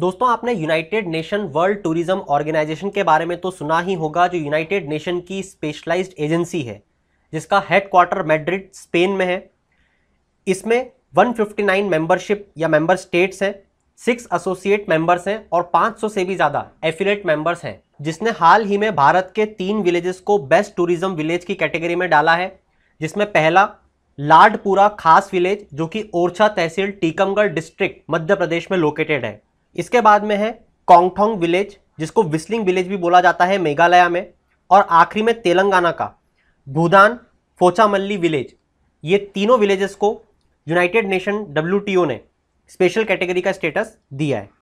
दोस्तों आपने united nation world tourism organisation के बारे में तो सुना ही होगा जो यूनाइटेड नेशन की स्पेशलाइज्ड एजेंसी है जिसका हेडक्वार्टर मैड्रिड स्पेन में है इसमें 159 मेंबरशिप या मेंबर स्टेट्स हैं सिक्स एसोसिएट मेंबर्स हैं और 500 से भी ज़्यादा एफिलेट मेंबर्स हैं जिसने हाल ही में भारत के तीन विलेजेस को बेस्ट टूरिज्म विलेज की कैटेगरी में डाला है जिसमें पहला लाडपुरा खास विलेज जो कि ओरछा तहसील टीकमगढ़ डिस्ट्रिक्ट मध्य प्रदेश में लोकेटेड है इसके बाद में है कांगठोंग विलेज जिसको विस्लिंग विलेज भी बोला जाता है मेघालय में और आखिरी में तेलंगाना का भूदान फोचामल्ली विलेज ये तीनों विलेजेस को यूनाइटेड नेशन डब्ल्यू ने स्पेशल कैटेगरी का स्टेटस दिया है